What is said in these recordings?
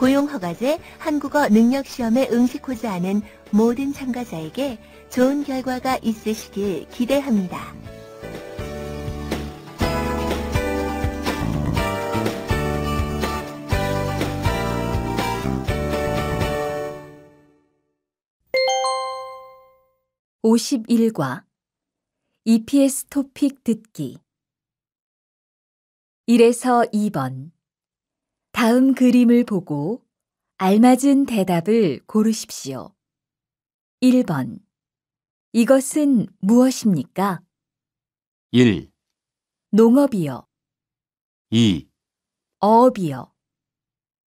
고용허가제 한국어 능력시험에 응시코지 않은 모든 참가자에게 좋은 결과가 있으시길 기대합니다. (51과) EPS 토픽 듣기 1에서 2번 다음 그림을 보고 알맞은 대답을 고르십시오. 1번. 이것은 무엇입니까? 1, 농업이요. 2, 어업이요.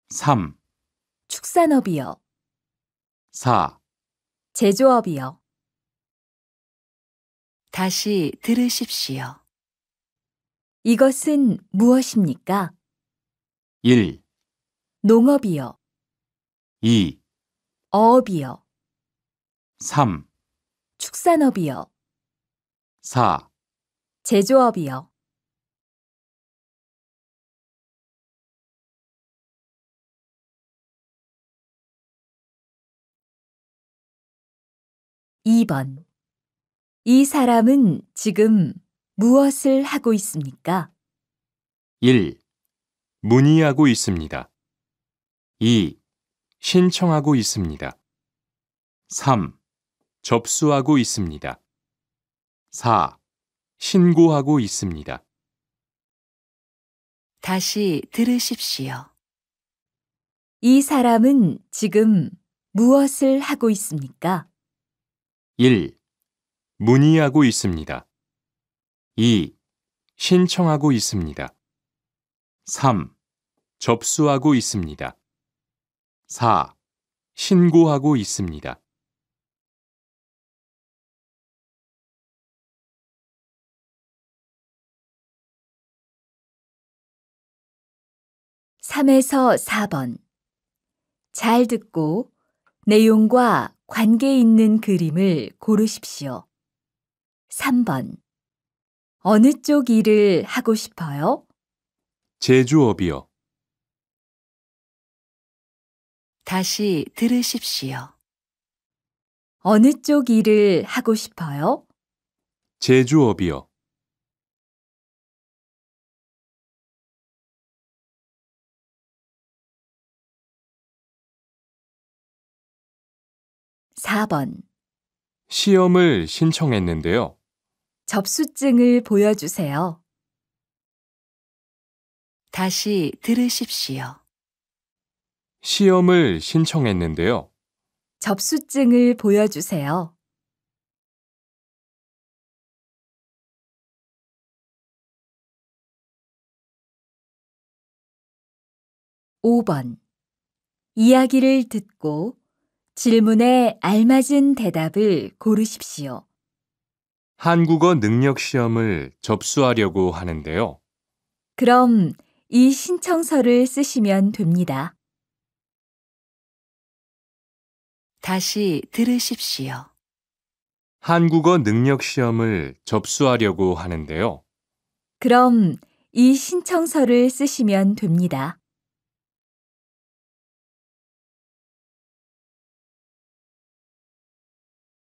3, 축산업이요. 4. 제조업이요. 다시 들으십시오. 이것은 무엇입니까? 1. 농업이요. 2. 어업이요. 3. 축산업이요. 4. 제조업이요. (2번) 이 사람은 지금 무엇을 하고 있습니까? 1. 문의하고 있습니다. 2. 신청하고 있습니다. 3. 접수하고 있습니다. 4. 신고하고 있습니다. 다시 들으십시오. 이 사람은 지금 무엇을 하고 있습니까? 1. 문의하고 있습니다. 2. 신청하고 있습니다. 3. 접수하고 있습니다. 4. 신고하고 있습니다. 3에서 4번. 잘 듣고 내용과 관계 있는 그림을 고르십시오. 3번. 어느 쪽 일을 하고 싶어요? 제주업이요. 다시 들으십시오. 어느 쪽 일을 하고 싶어요? 제주업이요. 사번 시험을 신청했는데요. 접수증을 보여주세요. 다시 들으십시오. 시험을 신청했는데요. 접수증을 보여주세요. (5번) 이야기를 듣고 질문에 알맞은 대답을 고르십시오. 한국어 능력 시험을 접수하려고 하는데요. 그럼 이 신청서를 쓰시면 됩니다. 다시 들으십시오. 한국어 능력 시험을 접수하려고 하는데요. 그럼 이 신청서를 쓰시면 됩니다.